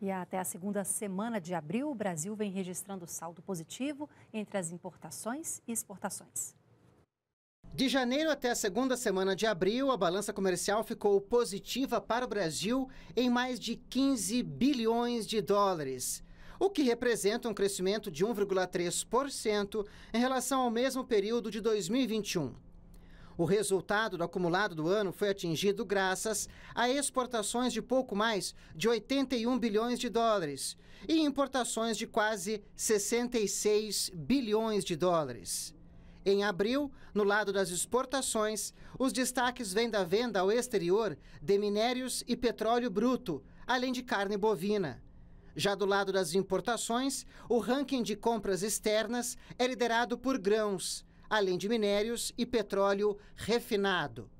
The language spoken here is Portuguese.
E até a segunda semana de abril, o Brasil vem registrando saldo positivo entre as importações e exportações. De janeiro até a segunda semana de abril, a balança comercial ficou positiva para o Brasil em mais de 15 bilhões de dólares, o que representa um crescimento de 1,3% em relação ao mesmo período de 2021. O resultado do acumulado do ano foi atingido graças a exportações de pouco mais de 81 bilhões de dólares e importações de quase 66 bilhões de dólares. Em abril, no lado das exportações, os destaques vêm da venda ao exterior de minérios e petróleo bruto, além de carne bovina. Já do lado das importações, o ranking de compras externas é liderado por grãos, além de minérios e petróleo refinado.